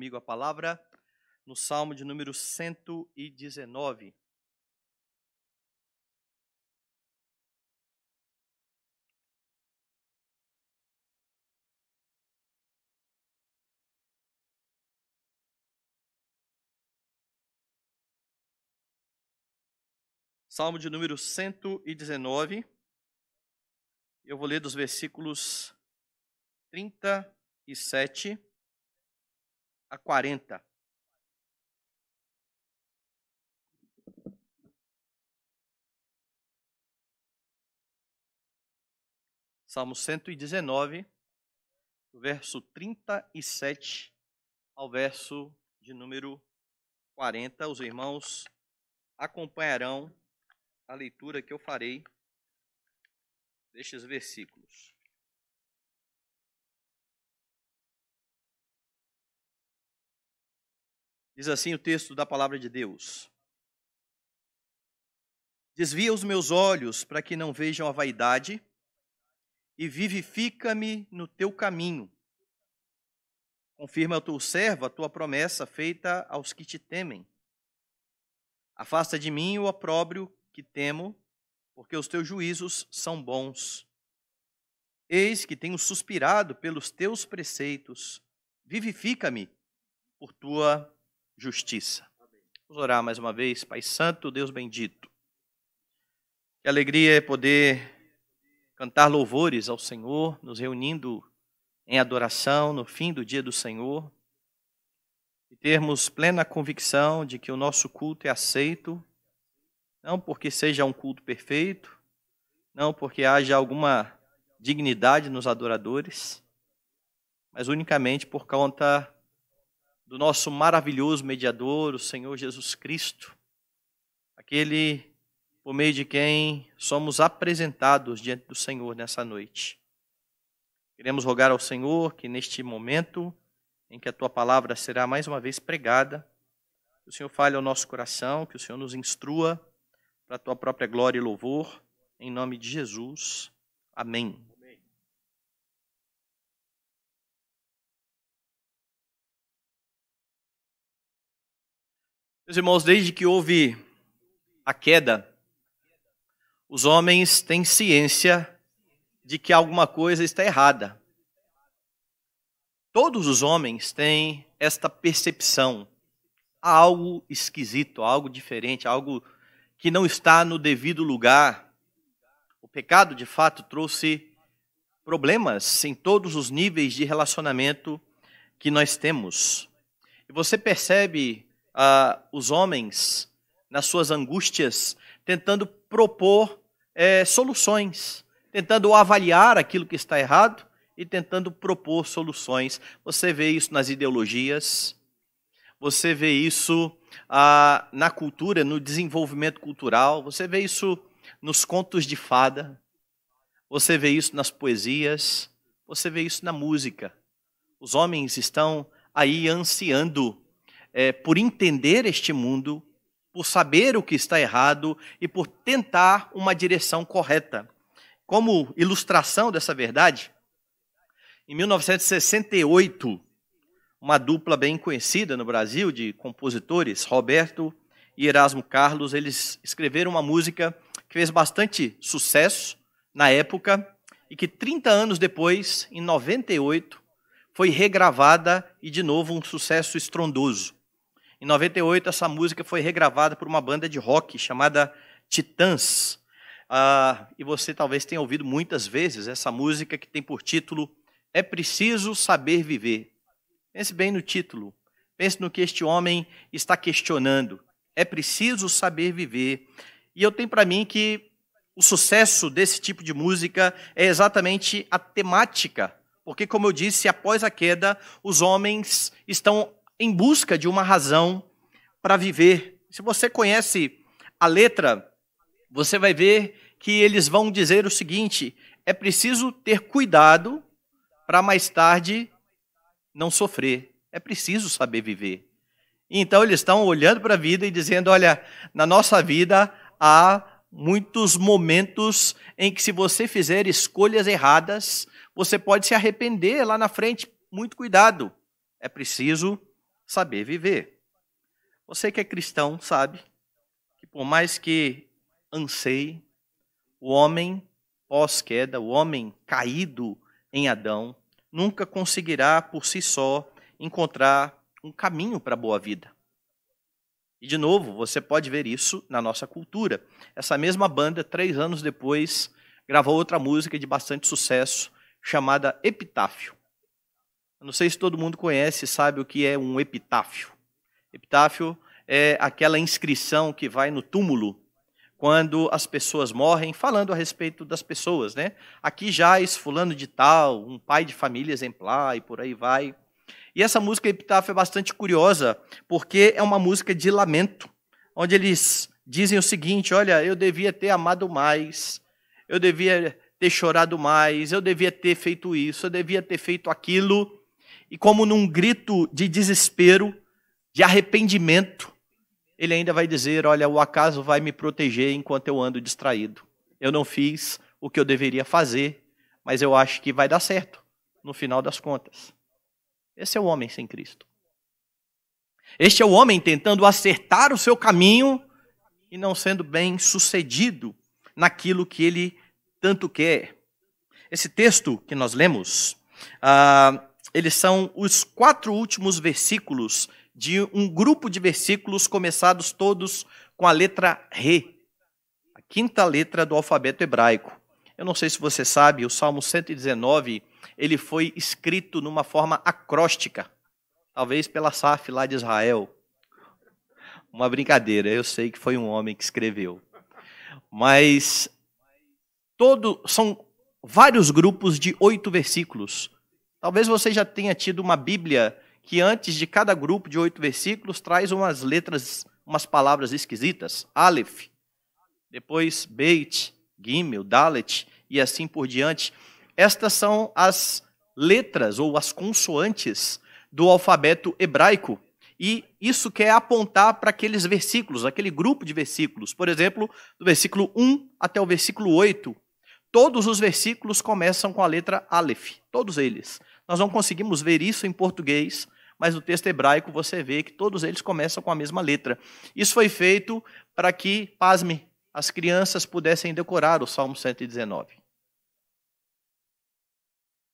comigo a palavra no Salmo de número 119. Salmo de número 119. Eu vou ler dos versículos 37 a 40. Salmo 119, verso 37 ao verso de número 40. Os irmãos acompanharão a leitura que eu farei destes versículos. Diz assim o texto da palavra de Deus: Desvia os meus olhos para que não vejam a vaidade, e vivifica-me no teu caminho. Confirma ao teu servo a tua promessa feita aos que te temem. Afasta de mim o opróbrio que temo, porque os teus juízos são bons. Eis que tenho suspirado pelos teus preceitos. Vivifica-me por tua justiça. Vamos orar mais uma vez, Pai Santo, Deus bendito. Que alegria é poder cantar louvores ao Senhor, nos reunindo em adoração no fim do dia do Senhor e termos plena convicção de que o nosso culto é aceito, não porque seja um culto perfeito, não porque haja alguma dignidade nos adoradores, mas unicamente por conta do nosso maravilhoso mediador, o Senhor Jesus Cristo, aquele por meio de quem somos apresentados diante do Senhor nessa noite. Queremos rogar ao Senhor que neste momento em que a tua palavra será mais uma vez pregada, que o Senhor fale ao nosso coração, que o Senhor nos instrua para a tua própria glória e louvor, em nome de Jesus. Amém. Meus irmãos, desde que houve a queda, os homens têm ciência de que alguma coisa está errada. Todos os homens têm esta percepção. Há algo esquisito, algo diferente, algo que não está no devido lugar. O pecado, de fato, trouxe problemas em todos os níveis de relacionamento que nós temos. E você percebe ah, os homens nas suas angústias, tentando propor é, soluções, tentando avaliar aquilo que está errado e tentando propor soluções. Você vê isso nas ideologias, você vê isso ah, na cultura, no desenvolvimento cultural, você vê isso nos contos de fada, você vê isso nas poesias, você vê isso na música. Os homens estão aí ansiando é, por entender este mundo, por saber o que está errado e por tentar uma direção correta. Como ilustração dessa verdade, em 1968, uma dupla bem conhecida no Brasil de compositores, Roberto e Erasmo Carlos, eles escreveram uma música que fez bastante sucesso na época e que 30 anos depois, em 98, foi regravada e de novo um sucesso estrondoso. Em 98, essa música foi regravada por uma banda de rock chamada Titãs. Ah, e você talvez tenha ouvido muitas vezes essa música que tem por título É Preciso Saber Viver. Pense bem no título. Pense no que este homem está questionando. É preciso saber viver. E eu tenho para mim que o sucesso desse tipo de música é exatamente a temática. Porque, como eu disse, após a queda, os homens estão em busca de uma razão para viver. Se você conhece a letra, você vai ver que eles vão dizer o seguinte: é preciso ter cuidado para mais tarde não sofrer. É preciso saber viver. Então eles estão olhando para a vida e dizendo: olha, na nossa vida há muitos momentos em que, se você fizer escolhas erradas, você pode se arrepender lá na frente. Muito cuidado. É preciso saber viver. Você que é cristão sabe que, por mais que anseie, o homem pós-queda, o homem caído em Adão, nunca conseguirá por si só encontrar um caminho para a boa vida. E, de novo, você pode ver isso na nossa cultura. Essa mesma banda, três anos depois, gravou outra música de bastante sucesso chamada Epitáfio não sei se todo mundo conhece, sabe o que é um epitáfio. Epitáfio é aquela inscrição que vai no túmulo quando as pessoas morrem, falando a respeito das pessoas, né? Aqui jaz fulano de tal, um pai de família exemplar e por aí vai. E essa música Epitáfio é bastante curiosa, porque é uma música de lamento, onde eles dizem o seguinte: olha, eu devia ter amado mais, eu devia ter chorado mais, eu devia ter feito isso, eu devia ter feito aquilo e, como num grito de desespero, de arrependimento, ele ainda vai dizer: Olha, o acaso vai me proteger enquanto eu ando distraído. Eu não fiz o que eu deveria fazer, mas eu acho que vai dar certo, no final das contas. Esse é o homem sem Cristo. Este é o homem tentando acertar o seu caminho e não sendo bem sucedido naquilo que ele tanto quer. Esse texto que nós lemos ah, eles são os quatro últimos versículos de um grupo de versículos começados todos com a letra Re, a quinta letra do alfabeto hebraico. Eu não sei se você sabe, o Salmo 119 ele foi escrito numa forma acróstica, talvez pela Saf lá de Israel. Uma brincadeira, eu sei que foi um homem que escreveu. Mas todo são vários grupos de oito versículos Talvez você já tenha tido uma Bíblia que antes de cada grupo de oito versículos traz umas letras, umas palavras esquisitas. Aleph, depois Beit, Gimel, Dalet e assim por diante. Estas são as letras ou as consoantes do alfabeto hebraico. E isso quer apontar para aqueles versículos, aquele grupo de versículos. Por exemplo, do versículo 1 até o versículo 8, Todos os versículos começam com a letra Aleph, todos eles. Nós não conseguimos ver isso em português, mas no texto hebraico você vê que todos eles começam com a mesma letra. Isso foi feito para que, pasme, as crianças pudessem decorar o Salmo 119.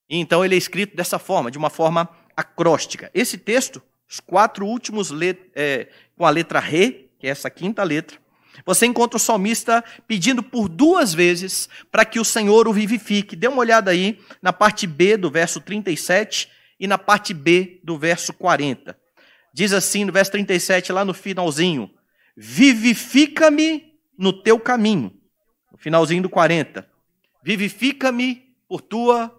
E então ele é escrito dessa forma, de uma forma acróstica. Esse texto, os quatro últimos é, com a letra Re, que é essa quinta letra, você encontra o salmista pedindo por duas vezes para que o Senhor o vivifique. Dê uma olhada aí na parte B do verso 37 e na parte B do verso 40. Diz assim no verso 37, lá no finalzinho: Vivifica-me no teu caminho. No finalzinho do 40. Vivifica-me por tua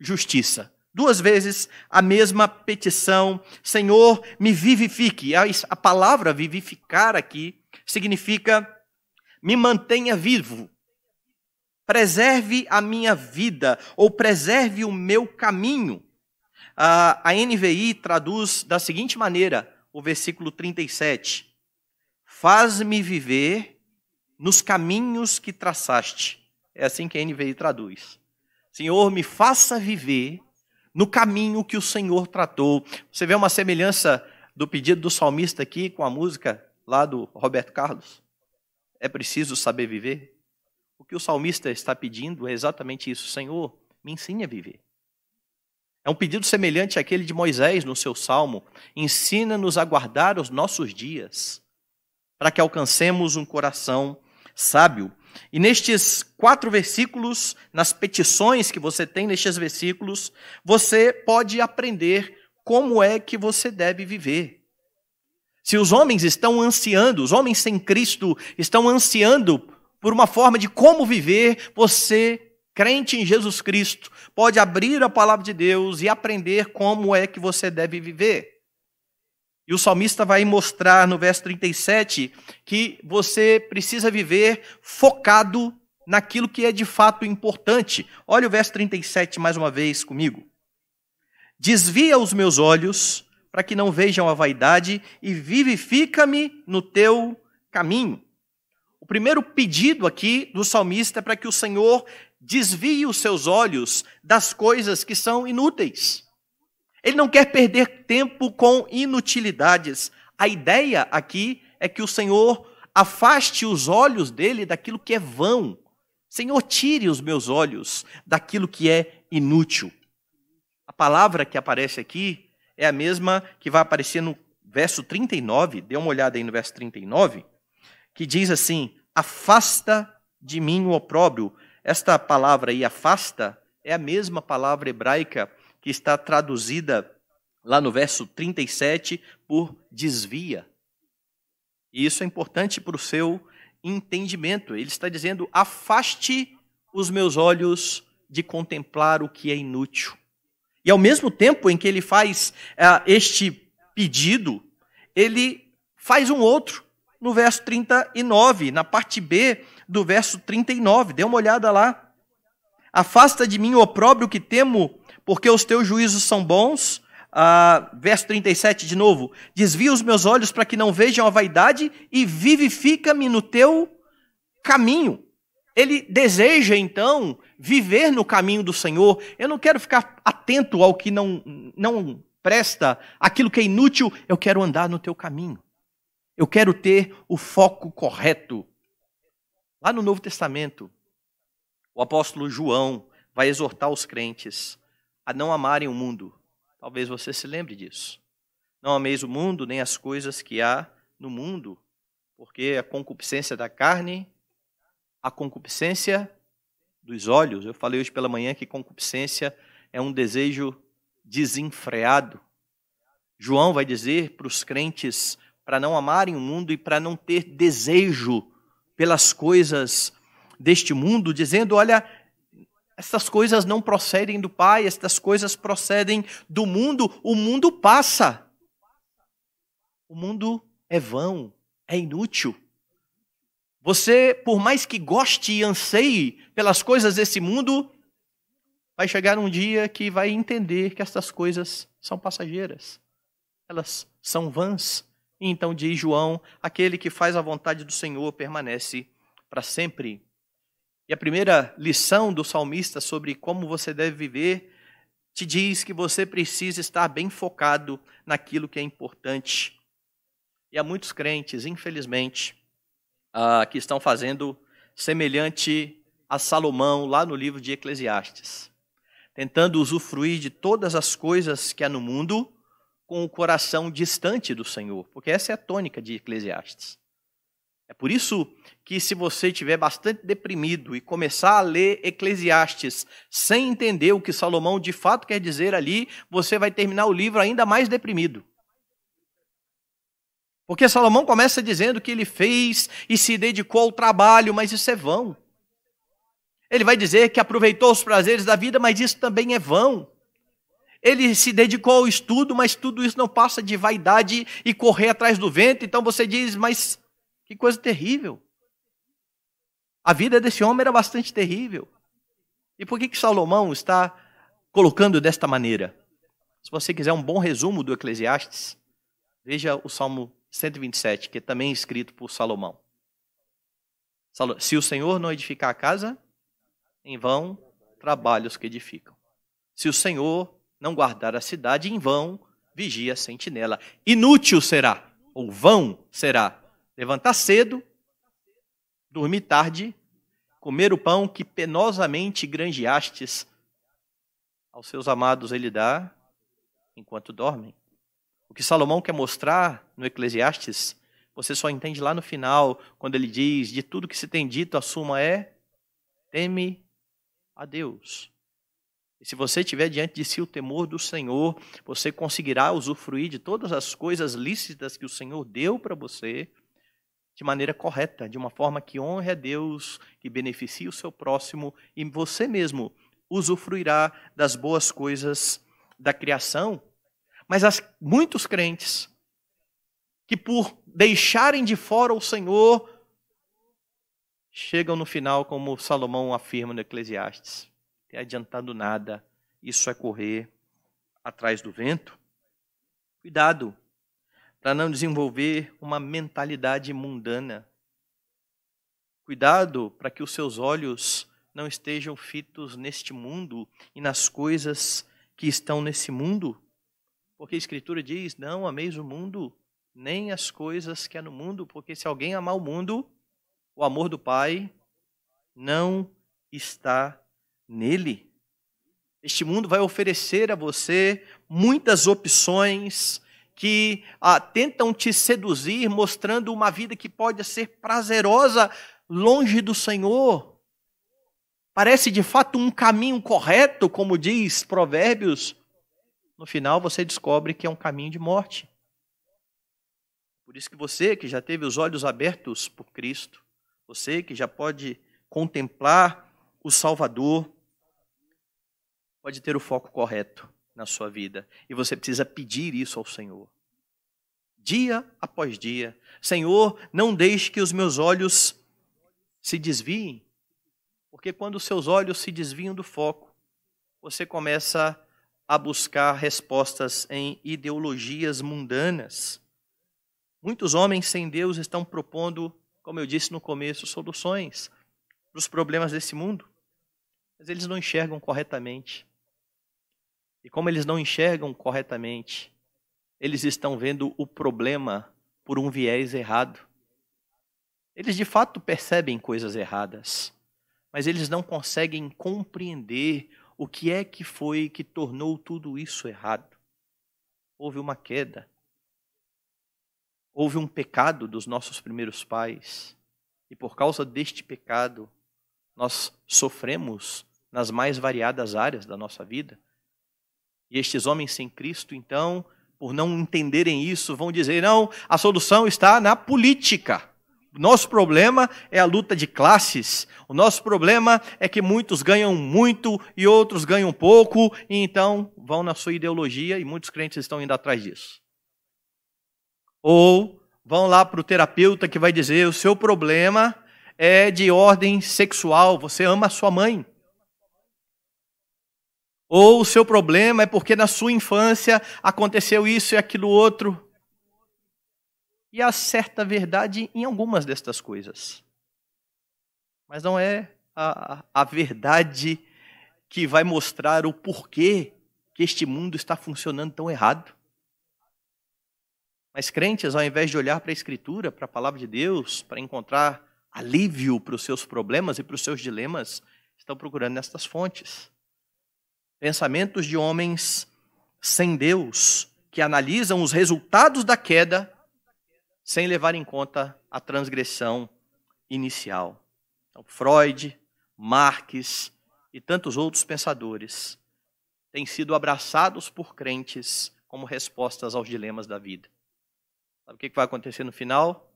justiça. Duas vezes a mesma petição, Senhor, me vivifique. A palavra vivificar aqui significa me mantenha vivo, preserve a minha vida ou preserve o meu caminho. a NVI traduz da seguinte maneira o versículo 37: Faz-me viver nos caminhos que traçaste. É assim que a NVI traduz. Senhor, me faça viver no caminho que o Senhor tratou. Você vê uma semelhança do pedido do salmista aqui com a música lá do Roberto Carlos? É preciso saber viver? O que o salmista está pedindo é exatamente isso: Senhor, me ensine a viver. É um pedido semelhante àquele de Moisés no seu salmo: ensina-nos a guardar os nossos dias, para que alcancemos um coração sábio. E nestes quatro versículos, nas petições que você tem nestes versículos, você pode aprender como é que você deve viver. Se os homens estão ansiando, os homens sem Cristo estão ansiando por uma forma de como viver, você, crente em Jesus Cristo, pode abrir a palavra de Deus e aprender como é que você deve viver. E o salmista vai mostrar no verso 37 que você precisa viver focado naquilo que é de fato importante. Olha o verso 37 mais uma vez comigo. Desvia os meus olhos para que não vejam a vaidade, e vivifica-me no teu caminho. O primeiro pedido aqui do salmista é para que o Senhor desvie os seus olhos das coisas que são inúteis. Ele não quer perder tempo com inutilidades. A ideia aqui é que o Senhor afaste os olhos dele daquilo que é vão. Senhor, tire os meus olhos daquilo que é inútil. A palavra que aparece aqui é a mesma que vai aparecer no verso 39, dê uma olhada aí no verso 39, que diz assim: Afasta de mim o opróbrio. Esta palavra aí, afasta, é a mesma palavra hebraica que está traduzida lá no verso 37 por desvia. E isso é importante para o seu entendimento. Ele está dizendo: afaste os meus olhos de contemplar o que é inútil. E ao mesmo tempo em que ele faz uh, este pedido, ele faz um outro no verso 39, na parte B do verso 39. Dê uma olhada lá. Afasta de mim o opróbrio que temo, porque os teus juízos são bons. Uh, verso 37 de novo. Desvia os meus olhos para que não vejam a vaidade e vivifica-me no teu caminho. Ele deseja, então, viver no caminho do Senhor. Eu não quero ficar atento ao que não, não presta, aquilo que é inútil. Eu quero andar no teu caminho. Eu quero ter o foco correto. Lá no Novo Testamento, o apóstolo João vai exortar os crentes a não amarem o mundo. Talvez você se lembre disso. Não ameis o mundo, nem as coisas que há no mundo, porque a concupiscência da carne, a concupiscência dos olhos. Eu falei hoje pela manhã que concupiscência é um desejo desenfreado. João vai dizer para os crentes para não amarem o mundo e para não ter desejo pelas coisas deste mundo, dizendo: olha, estas coisas não procedem do Pai, estas coisas procedem do mundo, o mundo passa. O mundo é vão, é inútil. Você, por mais que goste e anseie pelas coisas desse mundo, vai chegar um dia que vai entender que essas coisas são passageiras. Elas são vãs. E então diz João: aquele que faz a vontade do Senhor permanece para sempre. E a primeira lição do salmista sobre como você deve viver te diz que você precisa estar bem focado naquilo que é importante. E há muitos crentes, infelizmente, ah, que estão fazendo semelhante a Salomão lá no livro de Eclesiastes, tentando usufruir de todas as coisas que há no mundo com o coração distante do Senhor, porque essa é a tônica de Eclesiastes. É por isso que, se você estiver bastante deprimido e começar a ler Eclesiastes sem entender o que Salomão de fato quer dizer ali, você vai terminar o livro ainda mais deprimido. Porque Salomão começa dizendo que ele fez e se dedicou ao trabalho, mas isso é vão. Ele vai dizer que aproveitou os prazeres da vida, mas isso também é vão. Ele se dedicou ao estudo, mas tudo isso não passa de vaidade e correr atrás do vento. Então você diz, mas que coisa terrível. A vida desse homem era bastante terrível. E por que, que Salomão está colocando desta maneira? Se você quiser um bom resumo do Eclesiastes, veja o Salmo 127, que também é escrito por Salomão. Se o Senhor não edificar a casa, em vão trabalhos que edificam. Se o Senhor não guardar a cidade, em vão vigia a sentinela. Inútil será, ou vão será, levantar cedo, dormir tarde, comer o pão que penosamente granjeastes. Aos seus amados ele dá enquanto dormem. O que Salomão quer mostrar no Eclesiastes, você só entende lá no final, quando ele diz: De tudo que se tem dito, a suma é: teme a Deus. E se você tiver diante de si o temor do Senhor, você conseguirá usufruir de todas as coisas lícitas que o Senhor deu para você de maneira correta, de uma forma que honre a Deus, que beneficie o seu próximo e você mesmo usufruirá das boas coisas da criação mas há muitos crentes que, por deixarem de fora o Senhor, chegam no final, como Salomão afirma no Eclesiastes: ter adiantado nada, isso é correr atrás do vento. Cuidado para não desenvolver uma mentalidade mundana. Cuidado para que os seus olhos não estejam fitos neste mundo e nas coisas que estão nesse mundo. Porque a Escritura diz: não ameis o mundo, nem as coisas que há no mundo, porque se alguém amar o mundo, o amor do Pai não está nele. Este mundo vai oferecer a você muitas opções que ah, tentam te seduzir, mostrando uma vida que pode ser prazerosa longe do Senhor. Parece de fato um caminho correto, como diz Provérbios, no final você descobre que é um caminho de morte. Por isso que você que já teve os olhos abertos por Cristo, você que já pode contemplar o Salvador, pode ter o foco correto na sua vida. E você precisa pedir isso ao Senhor. Dia após dia. Senhor, não deixe que os meus olhos se desviem. Porque quando os seus olhos se desviam do foco, você começa a buscar respostas em ideologias mundanas. Muitos homens sem Deus estão propondo, como eu disse no começo, soluções para os problemas desse mundo, mas eles não enxergam corretamente. E como eles não enxergam corretamente, eles estão vendo o problema por um viés errado. Eles de fato percebem coisas erradas, mas eles não conseguem compreender o que é que foi que tornou tudo isso errado? Houve uma queda. Houve um pecado dos nossos primeiros pais. E por causa deste pecado, nós sofremos nas mais variadas áreas da nossa vida. E estes homens sem Cristo, então, por não entenderem isso, vão dizer: não, a solução está na política. Nosso problema é a luta de classes. O nosso problema é que muitos ganham muito e outros ganham pouco, e então vão na sua ideologia, e muitos crentes estão indo atrás disso. Ou vão lá para o terapeuta que vai dizer: o seu problema é de ordem sexual, você ama a sua mãe. Ou o seu problema é porque na sua infância aconteceu isso e aquilo outro. E há certa verdade em algumas destas coisas. Mas não é a, a verdade que vai mostrar o porquê que este mundo está funcionando tão errado. Mas crentes, ao invés de olhar para a Escritura, para a palavra de Deus, para encontrar alívio para os seus problemas e para os seus dilemas, estão procurando nestas fontes. Pensamentos de homens sem Deus que analisam os resultados da queda sem levar em conta a transgressão inicial. Então, Freud, Marx e tantos outros pensadores têm sido abraçados por crentes como respostas aos dilemas da vida. Sabe o que vai acontecer no final?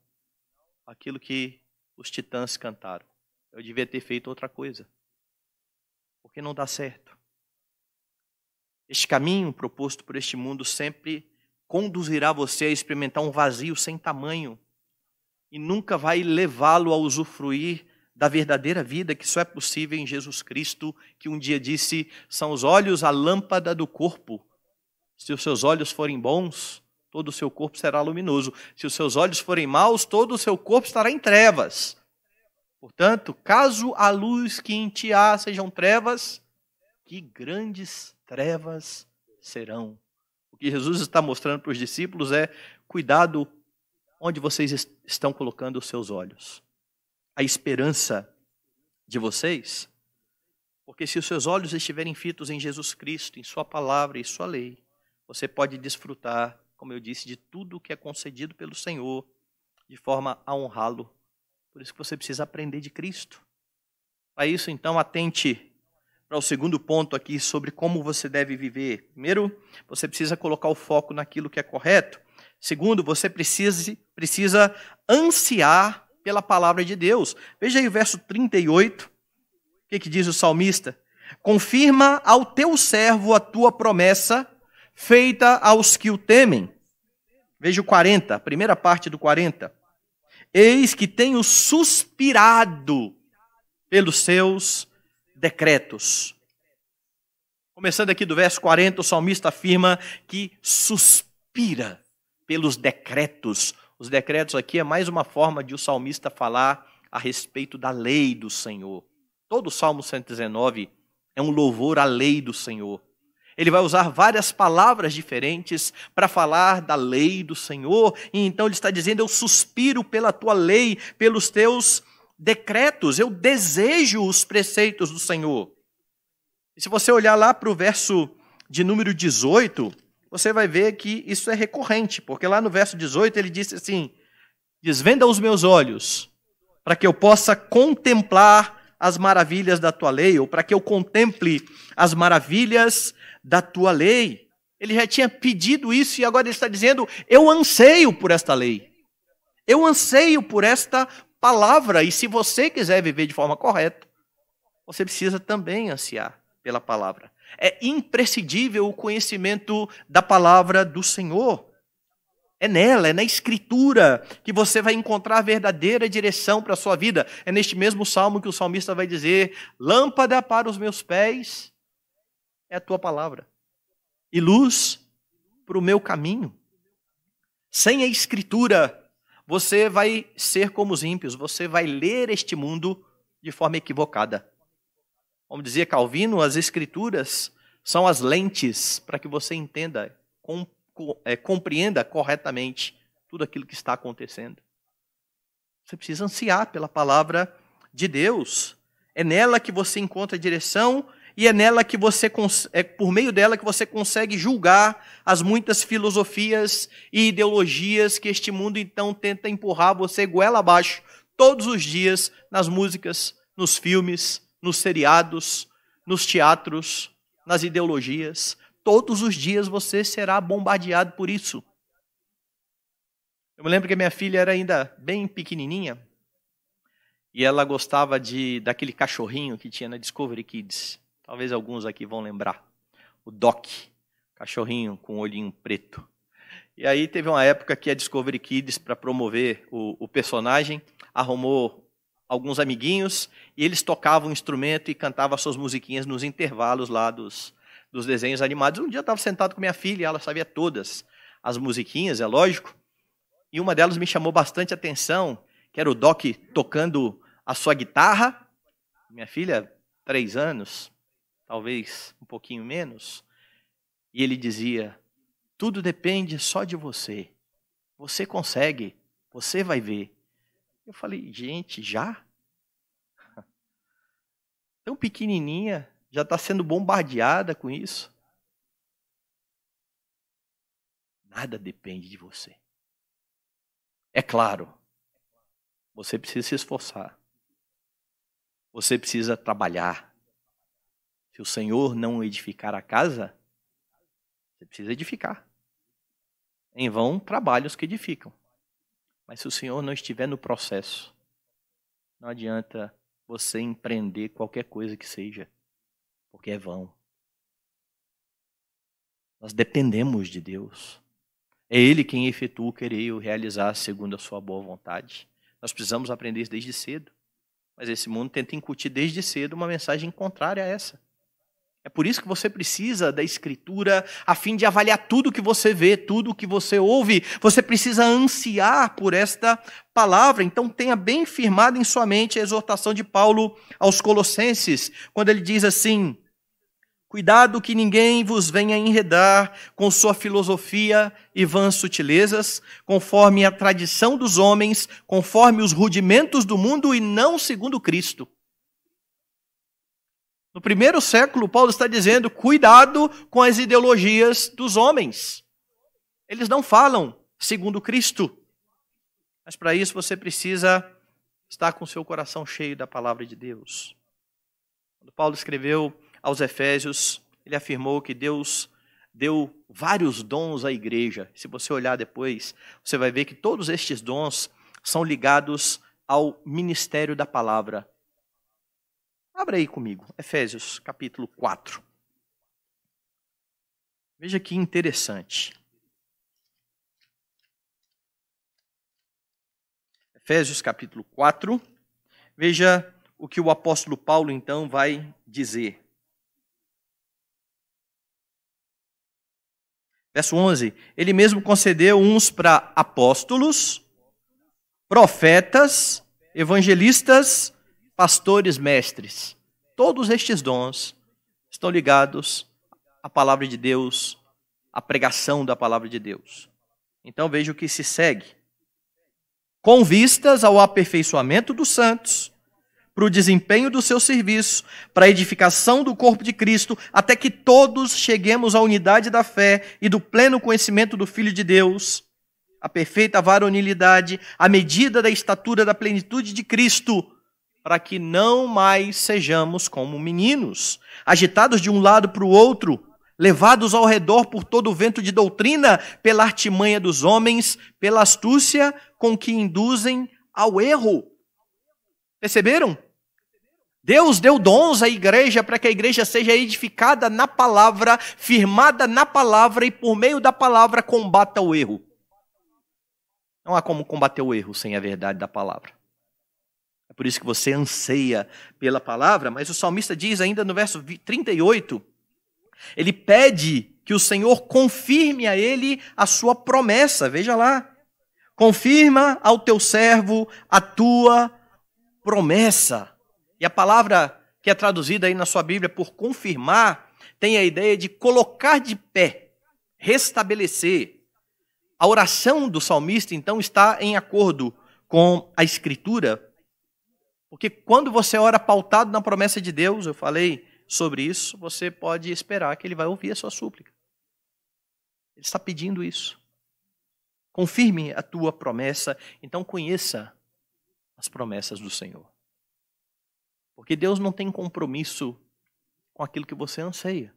Aquilo que os titãs cantaram. Eu devia ter feito outra coisa. Porque não dá certo. Este caminho proposto por este mundo sempre conduzirá você a experimentar um vazio sem tamanho e nunca vai levá-lo a usufruir da verdadeira vida que só é possível em Jesus Cristo, que um dia disse: são os olhos a lâmpada do corpo. Se os seus olhos forem bons, todo o seu corpo será luminoso. Se os seus olhos forem maus, todo o seu corpo estará em trevas. Portanto, caso a luz que em ti há sejam trevas, que grandes trevas serão. O que Jesus está mostrando para os discípulos é: cuidado onde vocês est estão colocando os seus olhos. A esperança de vocês, porque se os seus olhos estiverem fitos em Jesus Cristo, em Sua palavra e Sua lei, você pode desfrutar, como eu disse, de tudo o que é concedido pelo Senhor, de forma a honrá-lo. Por isso que você precisa aprender de Cristo. Para isso, então, atente para o segundo ponto aqui sobre como você deve viver. Primeiro, você precisa colocar o foco naquilo que é correto. Segundo, você precisa, precisa ansiar pela palavra de Deus. Veja aí o verso 38. O que, que diz o salmista? Confirma ao teu servo a tua promessa, feita aos que o temem. Veja o 40, a primeira parte do 40. Eis que tenho suspirado pelos seus decretos. Começando aqui do verso 40, o salmista afirma que suspira pelos decretos. Os decretos aqui é mais uma forma de o salmista falar a respeito da lei do Senhor. Todo o Salmo 119 é um louvor à lei do Senhor. Ele vai usar várias palavras diferentes para falar da lei do Senhor, e então ele está dizendo: Eu suspiro pela tua lei, pelos teus decretos decretos, eu desejo os preceitos do Senhor. E se você olhar lá para o verso de número 18, você vai ver que isso é recorrente, porque lá no verso 18 ele disse assim: Desvenda os meus olhos, para que eu possa contemplar as maravilhas da tua lei, ou para que eu contemple as maravilhas da tua lei. Ele já tinha pedido isso e agora ele está dizendo: Eu anseio por esta lei. Eu anseio por esta palavra. E se você quiser viver de forma correta, você precisa também ansiar pela palavra. É imprescindível o conhecimento da palavra do Senhor. É nela, é na Escritura que você vai encontrar a verdadeira direção para a sua vida. É neste mesmo salmo que o salmista vai dizer: Lâmpada para os meus pés é a tua palavra, e luz para o meu caminho. Sem a Escritura, você vai ser como os ímpios, você vai ler este mundo de forma equivocada. Como dizia Calvino, as escrituras são as lentes para que você entenda, é, compreenda corretamente tudo aquilo que está acontecendo. Você precisa ansiar pela palavra de Deus. É nela que você encontra direção e é nela que você é por meio dela que você consegue julgar as muitas filosofias e ideologias que este mundo então tenta empurrar você goela abaixo todos os dias nas músicas, nos filmes, nos seriados, nos teatros, nas ideologias. Todos os dias você será bombardeado por isso. Eu me lembro que minha filha era ainda bem pequenininha e ela gostava de daquele cachorrinho que tinha na Discovery Kids. Talvez alguns aqui vão lembrar. O Doc, cachorrinho com olhinho preto. E aí teve uma época que a Discovery Kids, para promover o, o, personagem, arrumou alguns amiguinhos e eles tocavam o instrumento e cantavam suas musiquinhas nos intervalos lá dos, dos desenhos animados. Um dia eu estava sentado com minha filha, e ela sabia todas as musiquinhas, é lógico, e uma delas me chamou bastante atenção, que era o Doc tocando a sua guitarra. Minha filha, três anos, talvez um pouquinho menos, e ele dizia: tudo depende só de você. Você consegue, você vai ver. Eu falei: gente, já? Tão pequenininha, já está sendo bombardeada com isso. Nada depende de você. É claro, você precisa se esforçar. Você precisa trabalhar. Se o Senhor não edificar a casa, você precisa edificar. Em vão trabalhos que edificam. Mas se o Senhor não estiver no processo, não adianta você empreender qualquer coisa que seja, porque é vão. Nós dependemos de Deus. É Ele quem efetua o querer e o realizar segundo a sua boa vontade. Nós precisamos aprender isso desde cedo. Mas esse mundo tenta incutir desde cedo uma mensagem contrária a essa. É por isso que você precisa da Escritura a fim de avaliar tudo que você vê, tudo que você ouve. Você precisa ansiar por esta palavra. Então, tenha bem firmado em sua mente a exortação de Paulo aos Colossenses, quando ele diz assim: Cuidado que ninguém vos venha enredar com sua filosofia e vãs sutilezas, conforme a tradição dos homens, conforme os rudimentos do mundo e não segundo Cristo no primeiro século, Paulo está dizendo: cuidado com as ideologias dos homens. Eles não falam segundo Cristo. Mas para isso você precisa estar com seu coração cheio da palavra de Deus. Quando Paulo escreveu aos Efésios, ele afirmou que Deus deu vários dons à igreja. Se você olhar depois, você vai ver que todos estes dons são ligados ao ministério da palavra. Abra aí comigo, Efésios capítulo 4. Veja que interessante. Efésios capítulo 4. Veja o que o apóstolo Paulo então vai dizer. Verso 11: Ele mesmo concedeu uns para apóstolos, profetas, evangelistas, pastores mestres. Todos estes dons estão ligados à palavra de Deus, à pregação da palavra de Deus. Então veja o que se segue. Com vistas ao aperfeiçoamento dos santos, para o desempenho do seu serviço, para a edificação do corpo de Cristo, até que todos cheguemos à unidade da fé e do pleno conhecimento do Filho de Deus, a perfeita varonilidade, à medida da estatura da plenitude de Cristo, para que não mais sejamos como meninos, agitados de um lado para o outro, levados ao redor por todo o vento de doutrina, pela artimanha dos homens, pela astúcia com que induzem ao erro. Perceberam? Deus deu dons à igreja para que a igreja seja edificada na palavra, firmada na palavra e por meio da palavra combata o erro. Não há como combater o erro sem a verdade da palavra por isso que você anseia pela palavra, mas o salmista diz ainda no verso 38, ele pede que o Senhor confirme a ele a sua promessa, veja lá. Confirma ao teu servo a tua promessa. E a palavra que é traduzida aí na sua Bíblia por confirmar tem a ideia de colocar de pé, restabelecer. A oração do salmista então está em acordo com a escritura, porque quando você ora pautado na promessa de Deus, eu falei sobre isso, você pode esperar que ele vai ouvir a sua súplica. Ele está pedindo isso. Confirme a tua promessa, então conheça as promessas do Senhor. Porque Deus não tem compromisso com aquilo que você anseia.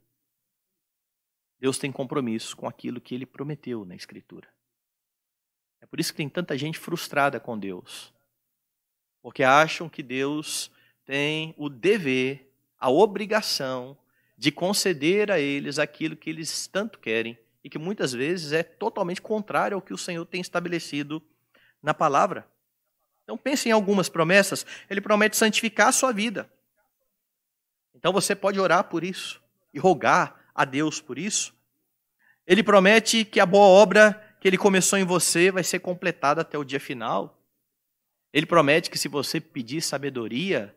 Deus tem compromisso com aquilo que ele prometeu na Escritura. É por isso que tem tanta gente frustrada com Deus porque acham que Deus tem o dever, a obrigação de conceder a eles aquilo que eles tanto querem e que muitas vezes é totalmente contrário ao que o Senhor tem estabelecido na palavra. Então pense em algumas promessas. Ele promete santificar a sua vida. Então você pode orar por isso e rogar a Deus por isso. Ele promete que a boa obra que ele começou em você vai ser completada até o dia final. Ele promete que se você pedir sabedoria,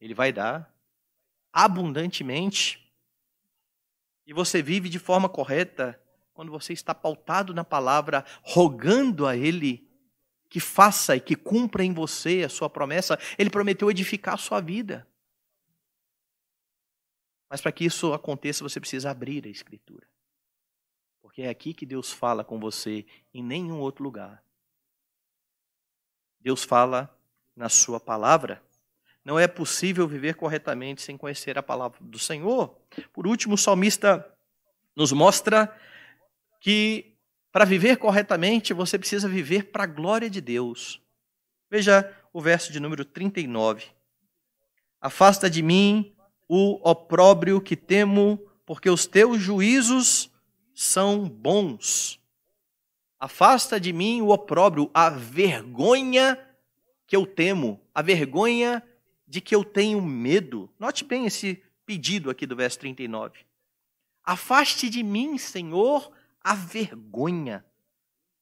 ele vai dar abundantemente. E você vive de forma correta quando você está pautado na palavra, rogando a ele que faça e que cumpra em você a sua promessa. Ele prometeu edificar a sua vida. Mas para que isso aconteça, você precisa abrir a Escritura. Porque é aqui que Deus fala com você, em nenhum outro lugar. Deus fala na sua palavra. Não é possível viver corretamente sem conhecer a palavra do Senhor. Por último, o salmista nos mostra que para viver corretamente você precisa viver para a glória de Deus. Veja o verso de número 39. Afasta de mim o opróbrio que temo, porque os teus juízos são bons. Afasta de mim o opróbrio, a vergonha que eu temo, a vergonha de que eu tenho medo. Note bem esse pedido aqui do verso 39. Afaste de mim, Senhor, a vergonha.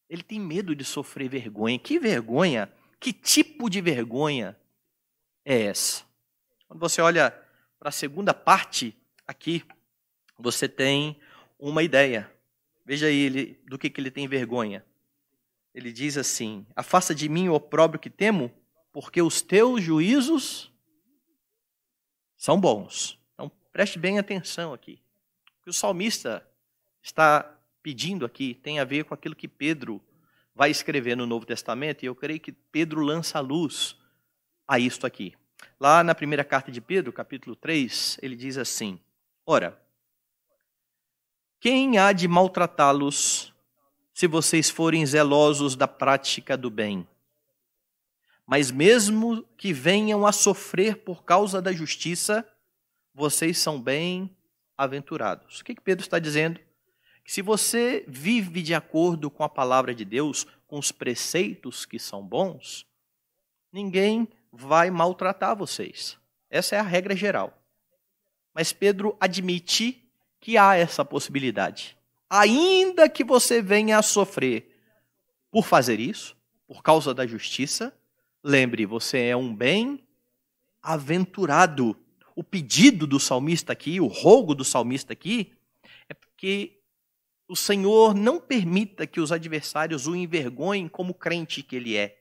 Ele tem medo de sofrer vergonha. Que vergonha? Que tipo de vergonha é essa? Quando você olha para a segunda parte aqui, você tem uma ideia. Veja aí ele, do que, que ele tem vergonha. Ele diz assim: Afasta de mim o opróbrio que temo, porque os teus juízos são bons. Então preste bem atenção aqui. O que o salmista está pedindo aqui tem a ver com aquilo que Pedro vai escrever no Novo Testamento, e eu creio que Pedro lança a luz a isto aqui. Lá na primeira carta de Pedro, capítulo 3, ele diz assim: Ora, quem há de maltratá-los se vocês forem zelosos da prática do bem? Mas mesmo que venham a sofrer por causa da justiça, vocês são bem-aventurados. O que, que Pedro está dizendo? Que se você vive de acordo com a palavra de Deus, com os preceitos que são bons, ninguém vai maltratar vocês. Essa é a regra geral. Mas Pedro admite que há essa possibilidade. Ainda que você venha a sofrer por fazer isso, por causa da justiça, lembre, você é um bem-aventurado. O pedido do salmista aqui, o rogo do salmista aqui, é porque o Senhor não permita que os adversários o envergonhem como crente que ele é.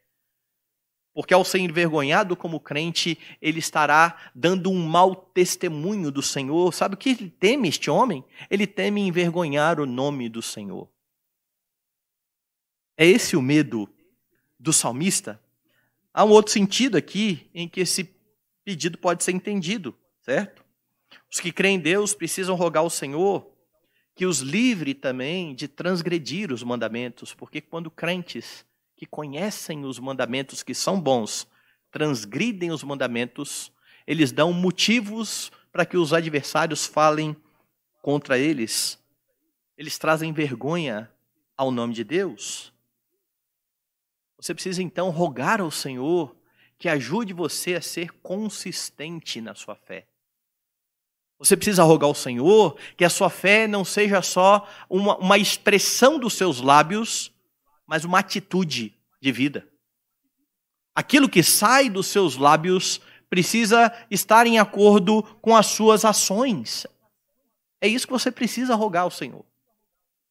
Porque ao ser envergonhado como crente, ele estará dando um mau testemunho do Senhor. Sabe o que ele teme, este homem? Ele teme envergonhar o nome do Senhor. É esse o medo do salmista? Há um outro sentido aqui em que esse pedido pode ser entendido, certo? Os que creem em Deus precisam rogar ao Senhor que os livre também de transgredir os mandamentos, porque quando crentes que conhecem os mandamentos que são bons, transgridem os mandamentos, eles dão motivos para que os adversários falem contra eles. Eles trazem vergonha ao nome de Deus. Você precisa então rogar ao Senhor que ajude você a ser consistente na sua fé. Você precisa rogar ao Senhor que a sua fé não seja só uma, uma expressão dos seus lábios, mas uma atitude de vida. Aquilo que sai dos seus lábios precisa estar em acordo com as suas ações. É isso que você precisa rogar ao Senhor.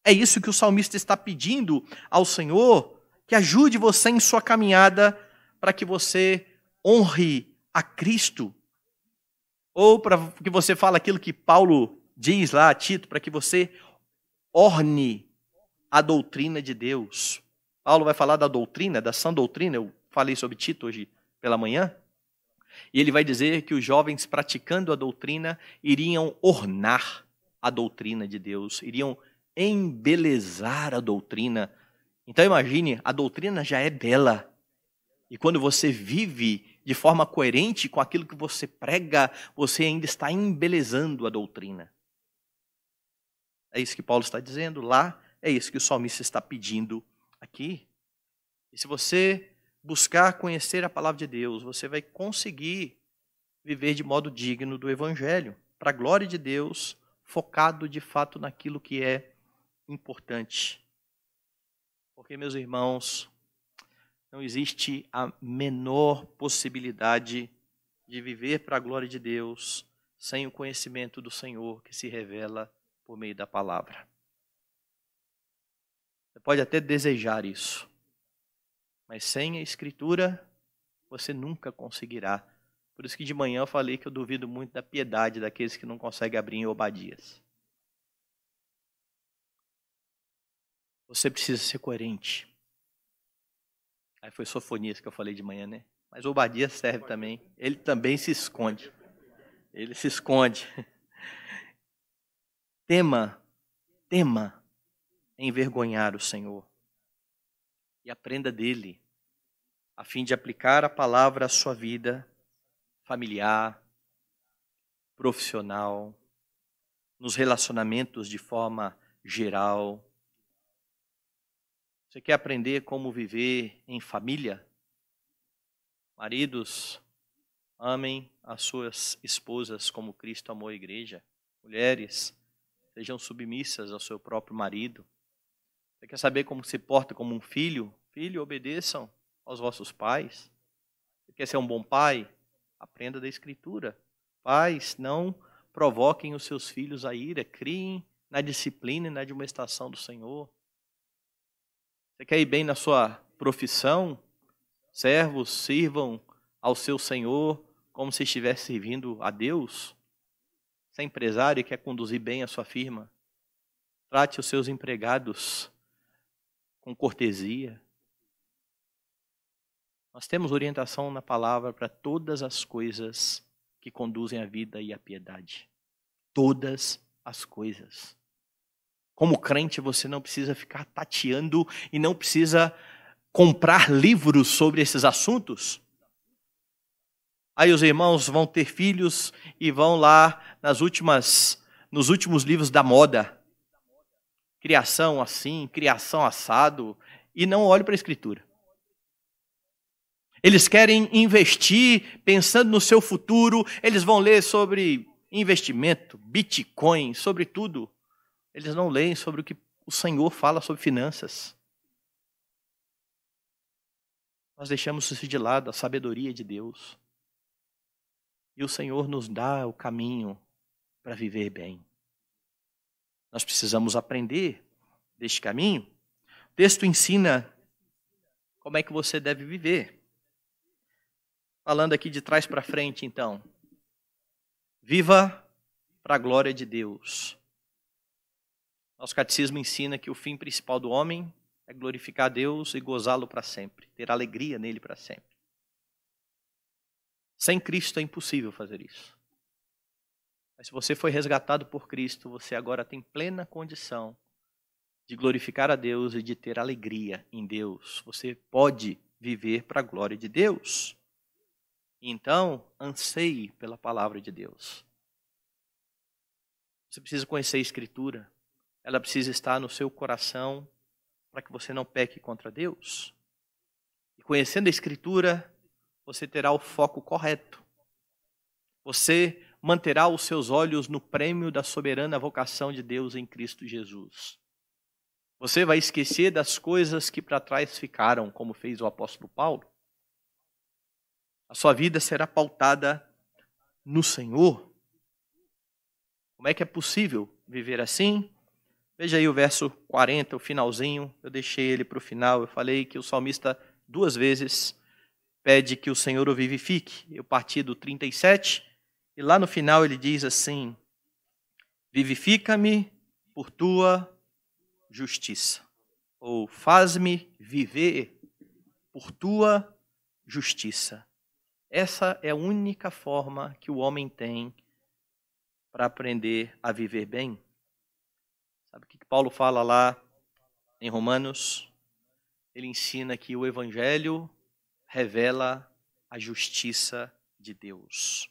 É isso que o salmista está pedindo ao Senhor, que ajude você em sua caminhada para que você honre a Cristo. Ou para que você fale aquilo que Paulo diz lá a Tito, para que você orne a doutrina de Deus. Paulo vai falar da doutrina, da sã doutrina. Eu falei sobre Tito hoje pela manhã. E ele vai dizer que os jovens praticando a doutrina iriam ornar a doutrina de Deus, iriam embelezar a doutrina. Então imagine, a doutrina já é bela. E quando você vive de forma coerente com aquilo que você prega, você ainda está embelezando a doutrina. É isso que Paulo está dizendo lá, é isso que o salmista está pedindo aqui. E se você buscar conhecer a palavra de Deus, você vai conseguir viver de modo digno do Evangelho, para a glória de Deus, focado de fato naquilo que é importante. Porque, meus irmãos, não existe a menor possibilidade de viver para a glória de Deus sem o conhecimento do Senhor que se revela por meio da palavra pode até desejar isso. Mas sem a Escritura, você nunca conseguirá. Por isso que de manhã eu falei que eu duvido muito da piedade daqueles que não conseguem abrir em Obadias. Você precisa ser coerente. Aí foi Sofonias que eu falei de manhã, né? Mas Obadias serve também. Ele também se esconde. Ele se esconde. Tema, tema envergonhar o Senhor. E aprenda dele, a fim de aplicar a palavra à sua vida familiar, profissional, nos relacionamentos de forma geral. Você quer aprender como viver em família? Maridos, amem as suas esposas como Cristo amou a igreja. Mulheres, sejam submissas ao seu próprio marido. Você quer saber como se porta como um filho? Filho, obedeçam aos vossos pais. Você quer ser um bom pai? Aprenda da Escritura. Pais, não provoquem os seus filhos à ira, criem na disciplina e na administração do Senhor. Você quer ir bem na sua profissão? Servos, sirvam ao seu Senhor como se estivesse servindo a Deus. Você é empresário e quer conduzir bem a sua firma? Trate os seus empregados com cortesia. Nós temos orientação na palavra para todas as coisas que conduzem à vida e à piedade. Todas as coisas. Como crente, você não precisa ficar tateando e não precisa comprar livros sobre esses assuntos. Aí os irmãos vão ter filhos e vão lá nas últimas nos últimos livros da moda criação assim, criação assado, e não olham para a Escritura. Eles querem investir pensando no seu futuro, eles vão ler sobre investimento, Bitcoin, sobre tudo. Eles não leem sobre o que o Senhor fala sobre finanças. Nós deixamos isso de lado, a sabedoria de Deus. E o Senhor nos dá o caminho para viver bem. Nós precisamos aprender deste caminho. O texto ensina como é que você deve viver. Falando aqui de trás para frente, então. Viva para a glória de Deus. Nosso catecismo ensina que o fim principal do homem é glorificar a Deus e gozá-lo para sempre, ter alegria nele para sempre. Sem Cristo é impossível fazer isso. Mas se você foi resgatado por Cristo, você agora tem plena condição de glorificar a Deus e de ter alegria em Deus. Você pode viver para a glória de Deus. Então, anseie pela palavra de Deus. Você precisa conhecer a Escritura. Ela precisa estar no seu coração para que você não peque contra Deus. E conhecendo a Escritura, você terá o foco correto. Você manterá os seus olhos no prêmio da soberana vocação de Deus em Cristo Jesus. Você vai esquecer das coisas que para trás ficaram, como fez o apóstolo Paulo. A sua vida será pautada no Senhor. Como é que é possível viver assim? Veja aí o verso 40, o finalzinho. Eu deixei ele para o final. Eu falei que o salmista duas vezes pede que o Senhor o vivifique. Eu parti do 37 e lá no final ele diz assim: Vivifica-me por tua justiça, ou faz-me viver por tua justiça. Essa é a única forma que o homem tem para aprender a viver bem. Sabe o que Paulo fala lá em Romanos? Ele ensina que o evangelho revela a justiça de Deus.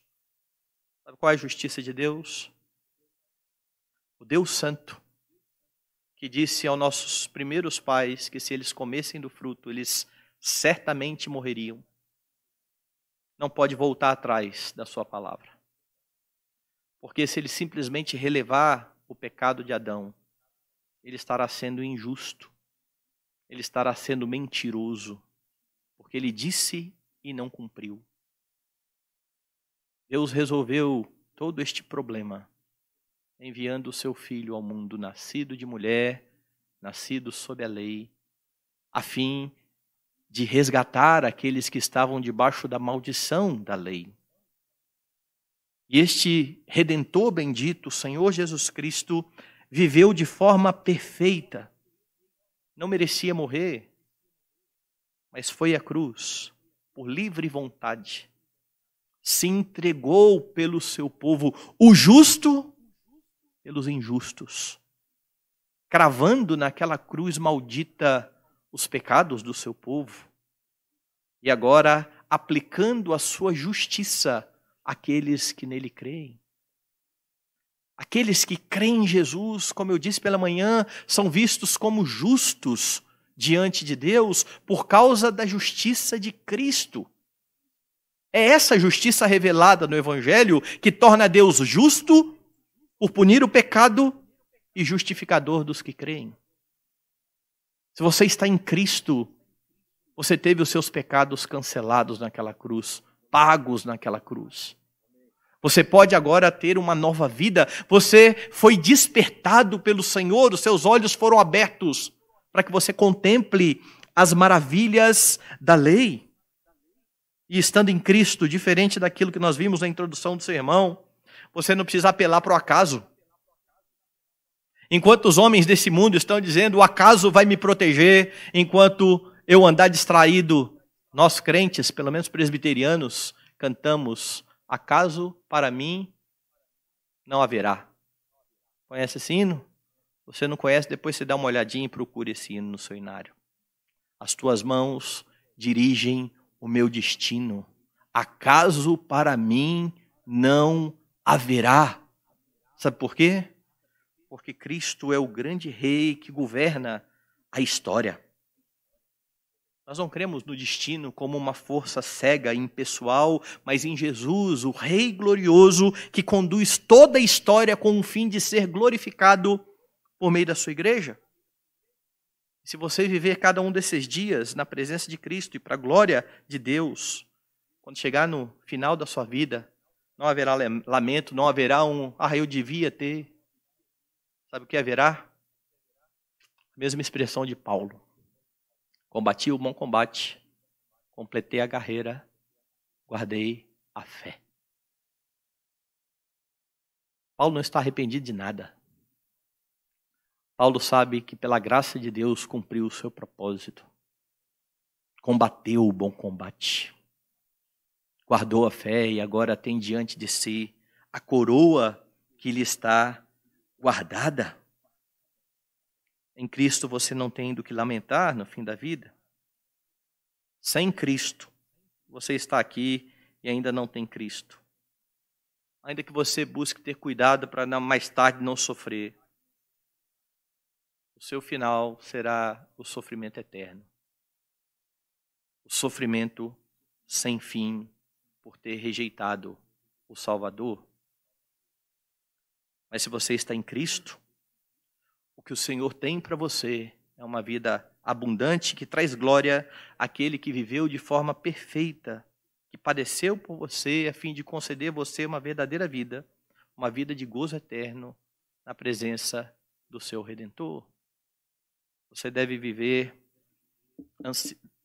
Sabe qual é a justiça de Deus? O Deus Santo, que disse aos nossos primeiros pais que se eles comessem do fruto, eles certamente morreriam, não pode voltar atrás da sua palavra. Porque se ele simplesmente relevar o pecado de Adão, ele estará sendo injusto, ele estará sendo mentiroso, porque ele disse e não cumpriu. Deus resolveu todo este problema enviando o seu filho ao mundo, nascido de mulher, nascido sob a lei, a fim de resgatar aqueles que estavam debaixo da maldição da lei. E este redentor bendito, Senhor Jesus Cristo, viveu de forma perfeita. Não merecia morrer, mas foi à cruz por livre vontade se entregou pelo seu povo, o justo pelos injustos, cravando naquela cruz maldita os pecados do seu povo e agora aplicando a sua justiça àqueles que nele creem. Aqueles que creem em Jesus, como eu disse pela manhã, são vistos como justos diante de Deus por causa da justiça de Cristo. É essa justiça revelada no Evangelho que torna Deus justo por punir o pecado e justificador dos que creem. Se você está em Cristo, você teve os seus pecados cancelados naquela cruz, pagos naquela cruz. Você pode agora ter uma nova vida. Você foi despertado pelo Senhor, os seus olhos foram abertos para que você contemple as maravilhas da lei. E estando em Cristo, diferente daquilo que nós vimos na introdução do sermão, você não precisa apelar para o acaso. Enquanto os homens desse mundo estão dizendo o acaso vai me proteger, enquanto eu andar distraído, nós crentes, pelo menos presbiterianos, cantamos acaso para mim não haverá. Conhece esse hino? Você não conhece, depois você dá uma olhadinha e procura esse hino no seu inário. As tuas mãos dirigem o meu destino. Acaso para mim não haverá? Sabe por quê? Porque Cristo é o grande rei que governa a história. Nós não cremos no destino como uma força cega e impessoal, mas em Jesus, o Rei glorioso, que conduz toda a história com o fim de ser glorificado por meio da sua igreja. Se você viver cada um desses dias na presença de Cristo e para a glória de Deus, quando chegar no final da sua vida, não haverá lamento, não haverá um, ah, eu devia ter. Sabe o que haverá? A mesma expressão de Paulo. Combati o bom combate, completei a carreira, guardei a fé. Paulo não está arrependido de nada. Paulo sabe que, pela graça de Deus, cumpriu o seu propósito. Combateu o bom combate. Guardou a fé e agora tem diante de si a coroa que lhe está guardada. Em Cristo você não tem do que lamentar no fim da vida. Sem Cristo, você está aqui e ainda não tem Cristo. Ainda que você busque ter cuidado para mais tarde não sofrer, seu final será o sofrimento eterno. O sofrimento sem fim por ter rejeitado o Salvador. Mas se você está em Cristo, o que o Senhor tem para você é uma vida abundante que traz glória àquele que viveu de forma perfeita, que padeceu por você a fim de conceder você uma verdadeira vida, uma vida de gozo eterno na presença do seu redentor. Você deve viver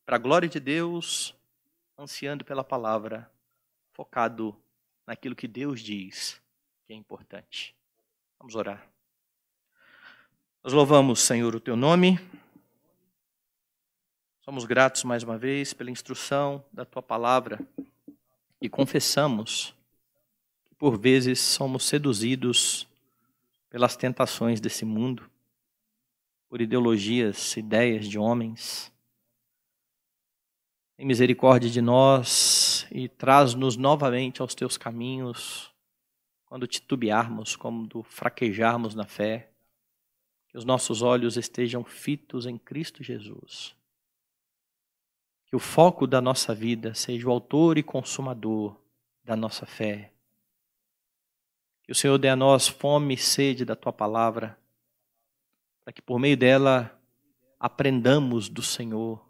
para a glória de Deus, ansiando pela palavra, focado naquilo que Deus diz que é importante. Vamos orar. Nós louvamos, Senhor, o teu nome. Somos gratos mais uma vez pela instrução da tua palavra e confessamos que por vezes somos seduzidos pelas tentações desse mundo por ideologias, ideias de homens. Tem misericórdia de nós e traz-nos novamente aos teus caminhos quando titubearmos, quando fraquejarmos na fé. Que os nossos olhos estejam fitos em Cristo Jesus. Que o foco da nossa vida seja o autor e consumador da nossa fé. Que o Senhor dê a nós fome e sede da tua palavra para que por meio dela aprendamos do Senhor,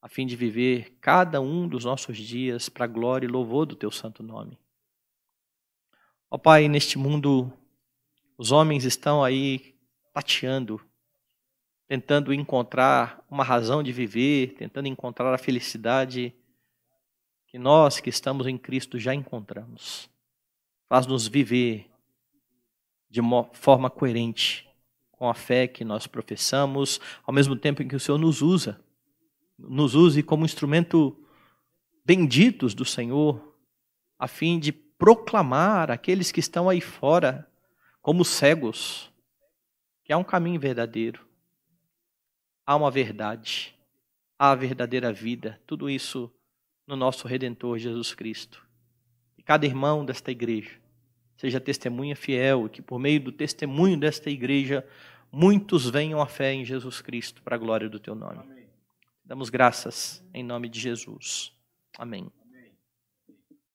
a fim de viver cada um dos nossos dias para a glória e louvor do Teu santo nome. Ó Pai, neste mundo, os homens estão aí tateando, tentando encontrar uma razão de viver, tentando encontrar a felicidade que nós que estamos em Cristo já encontramos. Faz-nos viver de forma coerente com a fé que nós professamos, ao mesmo tempo em que o Senhor nos usa, nos use como instrumento benditos do Senhor, a fim de proclamar àqueles que estão aí fora, como cegos, que há um caminho verdadeiro, há uma verdade, há a verdadeira vida, tudo isso no nosso Redentor Jesus Cristo. E cada irmão desta igreja seja testemunha fiel, que por meio do testemunho desta igreja muitos venham à fé em Jesus Cristo para a glória do teu nome. Amém. Damos graças em nome de Jesus. Amém.